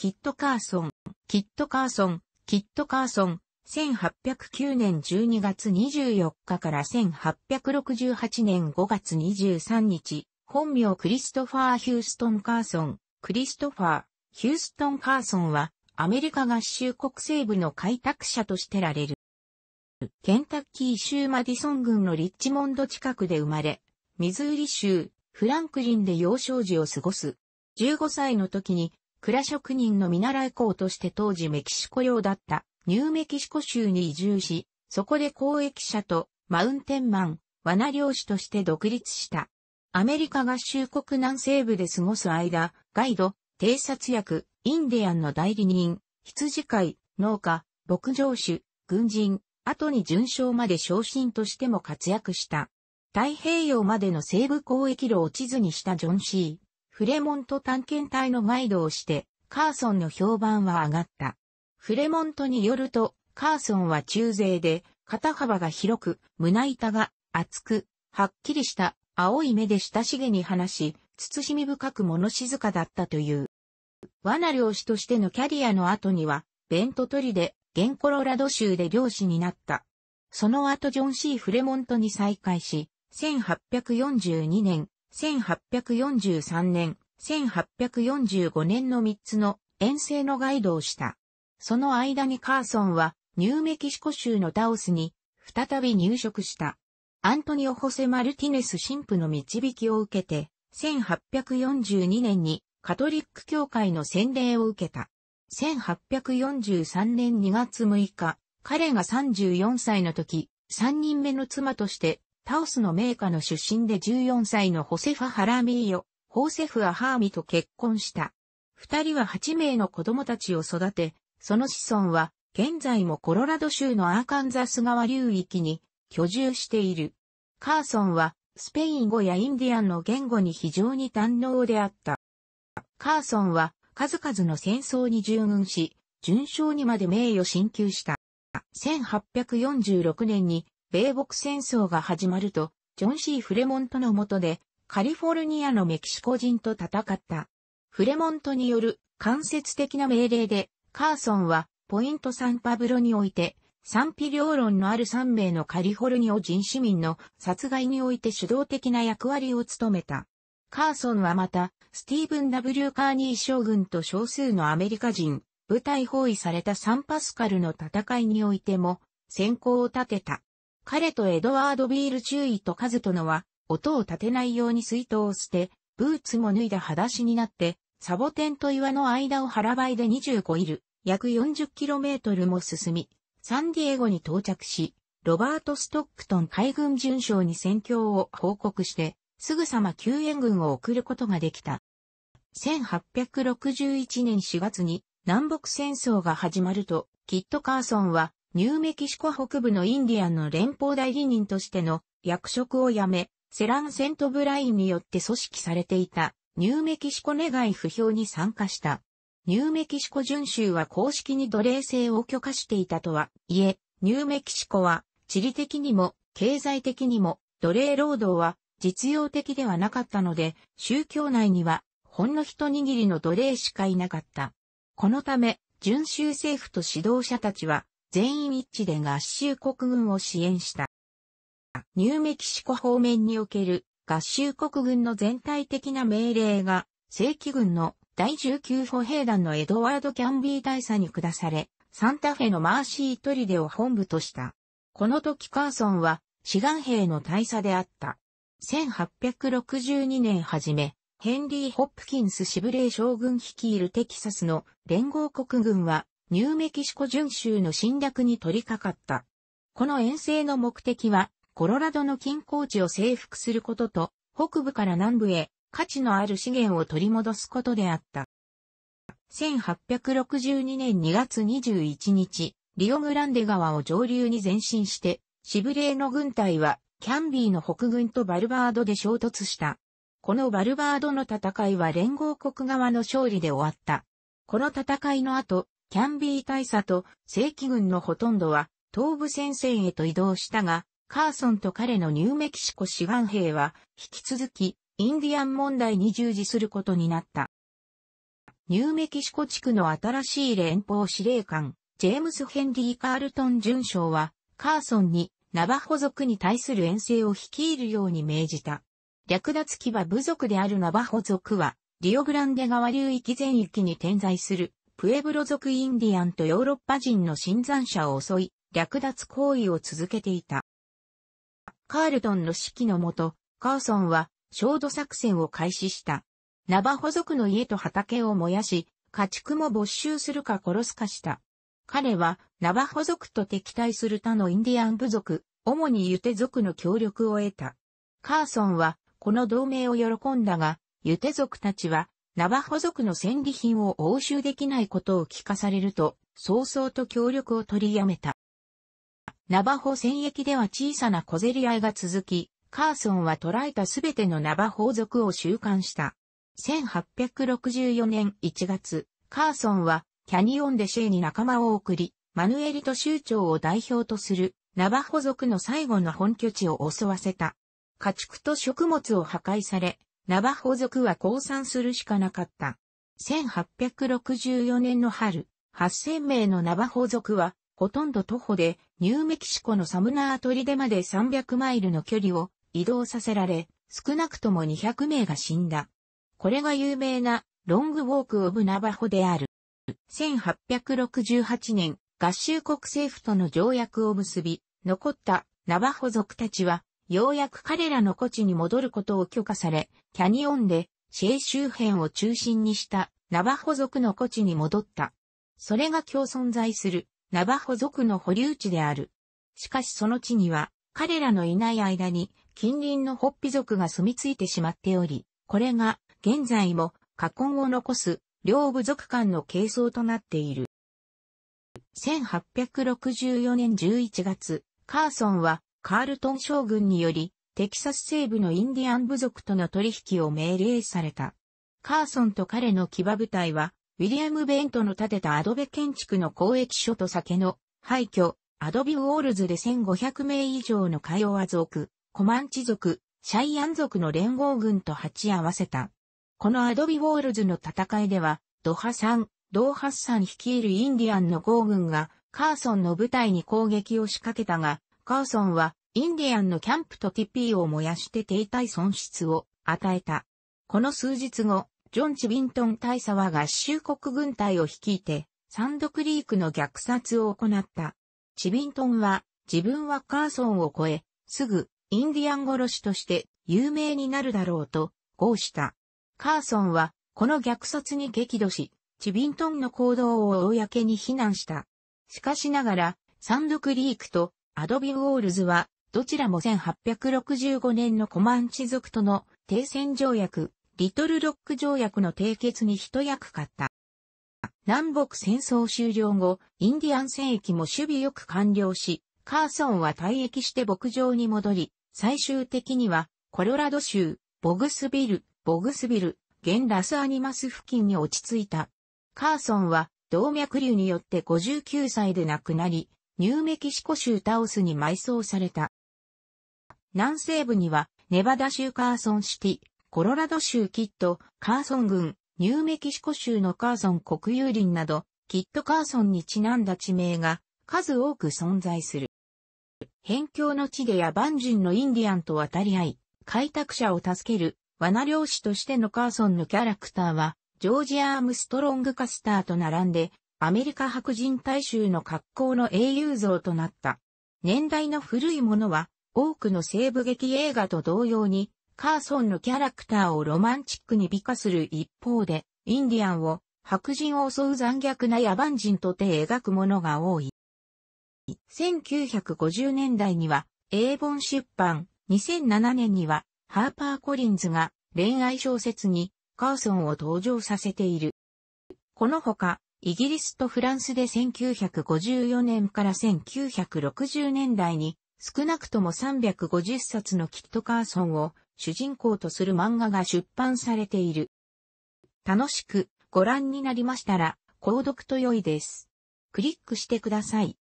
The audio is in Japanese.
キットカーソン、キットカーソン、キットカーソン、1809年12月24日から1868年5月23日、本名クリストファー・ヒューストン・カーソン、クリストファー、ヒューストン・カーソンは、アメリカ合衆国西部の開拓者としてられる。ケンタッキー州マディソン郡のリッチモンド近くで生まれ、ミズーリ州、フランクリンで幼少時を過ごす。15歳の時に蔵職人の見習い校として当時メキシコ領だったニューメキシコ州に移住し、そこで公益者とマウンテンマン、罠漁師として独立した。アメリカ合衆国南西部で過ごす間、ガイド、偵察役、インディアンの代理人、羊飼い、農家、牧場主、軍人、後に準将まで昇進としても活躍した。太平洋までの西部交易路を地図にしたジョン・シー。フレモント探検隊のガイドをして、カーソンの評判は上がった。フレモントによると、カーソンは中勢で、肩幅が広く、胸板が厚く、はっきりした青い目で親しげに話し、慎み深く物静かだったという。罠漁師としてのキャリアの後には、ベントトリで、ゲンコロラド州で漁師になった。その後ジョン・シー・フレモントに再会し、1842年、1843年、1845年の3つの遠征のガイドをした。その間にカーソンはニューメキシコ州のダオスに再び入植した。アントニオ・ホセ・マルティネス神父の導きを受けて、1842年にカトリック教会の洗礼を受けた。1843年2月6日、彼が34歳の時、3人目の妻としてタオスの名家の出身で14歳のホセファ・ハラミーヨ、ホセフ・アハーミと結婚した。二人は8名の子供たちを育て、その子孫は、現在もコロラド州のアーカンザス川流域に居住している。カーソンは、スペイン語やインディアンの言語に非常に堪能であった。カーソンは、数々の戦争に従軍し、順将にまで名誉進級した。1846年に米牧戦争が始まると、ジョン・シー・フレモントの下で、カリフォルニアのメキシコ人と戦った。フレモントによる間接的な命令で、カーソンはポイントサンパブロにおいて、賛否両論のある3名のカリフォルニア人市民の殺害において主導的な役割を務めた。カーソンはまた、スティーブン・ W・ カーニー将軍と少数のアメリカ人、部隊包囲されたサンパスカルの戦いにおいても、先行を立てた。彼とエドワード・ビール注意とカズノは、音を立てないように水筒を捨て、ブーツも脱いだ裸足になって、サボテンと岩の間を腹ばいで25いる、約 40km も進み、サンディエゴに到着し、ロバート・ストックトン海軍巡将に戦況を報告して、すぐさま救援軍を送ることができた。1861年4月に南北戦争が始まると、キット・カーソンはニューメキシコ北部のインディアンの連邦代理人としての役職を辞め、セラン・セントブラインによって組織されていたニューメキシコ願い不評に参加した。ニューメキシコ準州は公式に奴隷制を許可していたとはいえ、ニューメキシコは地理的にも経済的にも奴隷労働は実用的ではなかったので、宗教内にはほんの一握りの奴隷しかいなかった。このため、準州政府と指導者たちは全員一致で合衆国軍を支援した。ニューメキシコ方面における合衆国軍の全体的な命令が正規軍の第19歩兵団のエドワード・キャンビー大佐に下され、サンタフェのマーシートリデを本部とした。この時カーソンは志願兵の大佐であった。1862年初め、ヘンリー・ホップキンス・シブレー将軍率いるテキサスの連合国軍はニューメキシコ巡州の侵略に取り掛かった。この遠征の目的は、コロラドの近郊地を征服することと、北部から南部へ価値のある資源を取り戻すことであった。1862年2月21日、リオグランデ川を上流に前進して、シブレーの軍隊はキャンビーの北軍とバルバードで衝突した。このバルバードの戦いは連合国側の勝利で終わった。この戦いの後、キャンビー大佐と正規軍のほとんどは東部戦線へと移動したが、カーソンと彼のニューメキシコ志願兵は引き続きインディアン問題に従事することになった。ニューメキシコ地区の新しい連邦司令官、ジェームス・ヘンリー・カールトン准将は、カーソンにナバホ族に対する遠征を率いるように命じた。略奪機は部族であるナバホ族は、リオグランデ川流域全域に点在するプエブロ族インディアンとヨーロッパ人の新参者を襲い、略奪行為を続けていた。カールトンの指揮のもと、カーソンは、焦土作戦を開始した。ナバホ族の家と畑を燃やし、家畜も没収するか殺すかした。彼は、ナバホ族と敵対する他のインディアン部族、主にユテ族の協力を得た。カーソンは、この同盟を喜んだが、ユテ族たちは、ナバホ族の戦利品を押収できないことを聞かされると、早々と協力を取りやめた。ナバホ戦役では小さな小競り合いが続き、カーソンは捕らえたすべてのナバホ族を収監した。1864年1月、カーソンはキャニオンデシェイに仲間を送り、マヌエリと州長を代表とするナバホ族の最後の本拠地を襲わせた。家畜と食物を破壊され、ナバホ族は降参するしかなかった。1864年の春、8000名のナバホ族は、ほとんど徒歩で、ニューメキシコのサムナートリでまで300マイルの距離を移動させられ、少なくとも200名が死んだ。これが有名な、ロングウォーク・オブ・ナバホである。1868年、合衆国政府との条約を結び、残ったナバホ族たちはようやく彼らの故地に戻ることを許可され、キャニオンでシェイ周辺を中心にしたナバホ族の故地に戻った。それが今日存在するナバホ族の保留地である。しかしその地には彼らのいない間に近隣のホッピ族が住み着いてしまっており、これが現在も過根を残す両部族間の係争となっている。1864年11月、カーソンはカールトン将軍により、テキサス西部のインディアン部族との取引を命令された。カーソンと彼の騎馬部隊は、ウィリアム・ベントの建てたアドベ建築の交易所と酒の廃墟、アドビウォールズで1500名以上のカヨア族、コマンチ族、シャイアン族の連合軍と鉢合わせた。このアドビウォールズの戦いでは、ドハさん、ドーハッサン率いるインディアンの豪軍がカーソンの部隊に攻撃を仕掛けたが、カーソンはインディアンのキャンプとティピーを燃やして停滞損失を与えた。この数日後、ジョン・チビントン大佐は合衆国軍隊を率いて、サンドクリークの虐殺を行った。チビントンは、自分はカーソンを超え、すぐ、インディアン殺しとして有名になるだろうと、豪した。カーソンは、この虐殺に激怒し、チビントンの行動を公に非難した。しかしながら、サンドクリークとアドビ・ウォールズはどちらも1865年のコマンチ族との停戦条約、リトルロック条約の締結に一役買った。南北戦争終了後、インディアン戦役も守備よく完了し、カーソンは退役して牧場に戻り、最終的には、コロラド州、ボグスビル、ボグスビル、現ラスアニマス付近に落ち着いた。カーソンは、動脈瘤によって59歳で亡くなり、ニューメキシコ州タオスに埋葬された。南西部には、ネバダ州カーソンシティ、コロラド州キット、カーソン郡、ニューメキシコ州のカーソン国有林など、キットカーソンにちなんだ地名が数多く存在する。辺境の地で野蛮人のインディアンと渡り合い、開拓者を助ける罠漁師としてのカーソンのキャラクターは、ジョージ・アームストロング・カスターと並んで、アメリカ白人大衆の格好の英雄像となった。年代の古いものは、多くの西部劇映画と同様に、カーソンのキャラクターをロマンチックに美化する一方で、インディアンを白人を襲う残虐な野蛮人とて描くものが多い。1950年代には、英文出版、2007年には、ハーパー・コリンズが恋愛小説にカーソンを登場させている。このほか、イギリスとフランスで1954年から1960年代に少なくとも350冊のキットカーソンを主人公とする漫画が出版されている。楽しくご覧になりましたら、購読と良いです。クリックしてください。